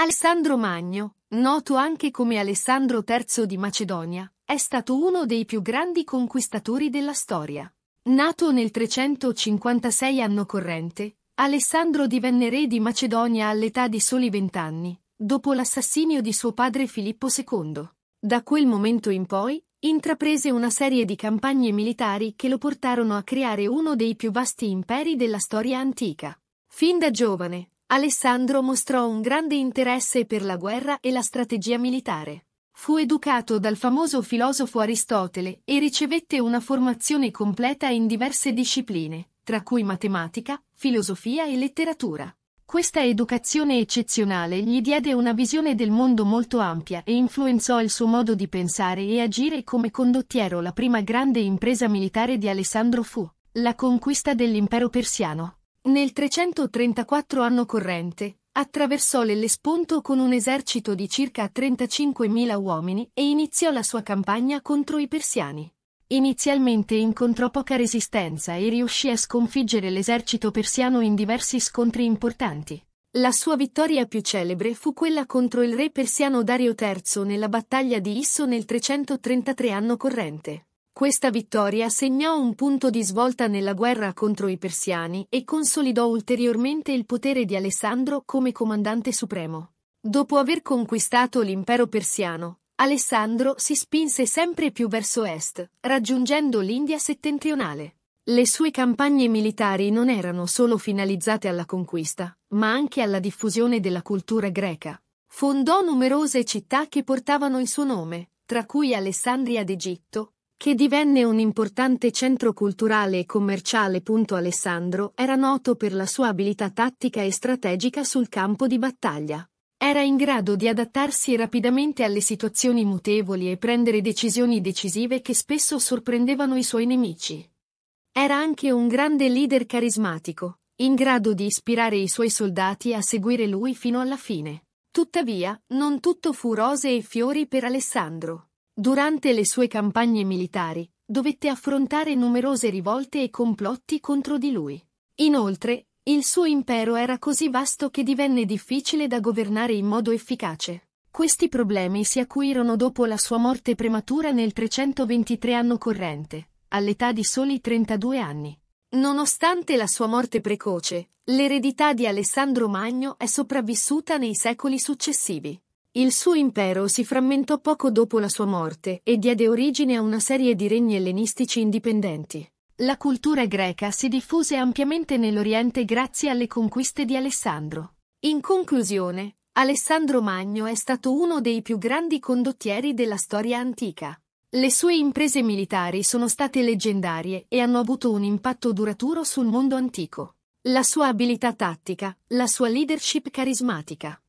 Alessandro Magno, noto anche come Alessandro III di Macedonia, è stato uno dei più grandi conquistatori della storia. Nato nel 356 anno corrente, Alessandro divenne re di Macedonia all'età di soli vent'anni, dopo l'assassinio di suo padre Filippo II. Da quel momento in poi, intraprese una serie di campagne militari che lo portarono a creare uno dei più vasti imperi della storia antica. Fin da giovane, Alessandro mostrò un grande interesse per la guerra e la strategia militare. Fu educato dal famoso filosofo Aristotele e ricevette una formazione completa in diverse discipline, tra cui matematica, filosofia e letteratura. Questa educazione eccezionale gli diede una visione del mondo molto ampia e influenzò il suo modo di pensare e agire come condottiero. La prima grande impresa militare di Alessandro fu la conquista dell'impero persiano. Nel 334 anno corrente, attraversò l'Ellesponto con un esercito di circa 35.000 uomini e iniziò la sua campagna contro i persiani. Inizialmente incontrò poca resistenza e riuscì a sconfiggere l'esercito persiano in diversi scontri importanti. La sua vittoria più celebre fu quella contro il re persiano Dario III nella battaglia di Isso nel 333 anno corrente. Questa vittoria segnò un punto di svolta nella guerra contro i persiani e consolidò ulteriormente il potere di Alessandro come comandante supremo. Dopo aver conquistato l'impero persiano, Alessandro si spinse sempre più verso est, raggiungendo l'India settentrionale. Le sue campagne militari non erano solo finalizzate alla conquista, ma anche alla diffusione della cultura greca. Fondò numerose città che portavano il suo nome, tra cui Alessandria d'Egitto, che divenne un importante centro culturale e commerciale. Alessandro era noto per la sua abilità tattica e strategica sul campo di battaglia. Era in grado di adattarsi rapidamente alle situazioni mutevoli e prendere decisioni decisive che spesso sorprendevano i suoi nemici. Era anche un grande leader carismatico, in grado di ispirare i suoi soldati a seguire lui fino alla fine. Tuttavia, non tutto fu rose e fiori per Alessandro. Durante le sue campagne militari, dovette affrontare numerose rivolte e complotti contro di lui. Inoltre, il suo impero era così vasto che divenne difficile da governare in modo efficace. Questi problemi si acuirono dopo la sua morte prematura nel 323 anno corrente, all'età di soli 32 anni. Nonostante la sua morte precoce, l'eredità di Alessandro Magno è sopravvissuta nei secoli successivi. Il suo impero si frammentò poco dopo la sua morte e diede origine a una serie di regni ellenistici indipendenti. La cultura greca si diffuse ampiamente nell'Oriente grazie alle conquiste di Alessandro. In conclusione, Alessandro Magno è stato uno dei più grandi condottieri della storia antica. Le sue imprese militari sono state leggendarie e hanno avuto un impatto duraturo sul mondo antico. La sua abilità tattica, la sua leadership carismatica,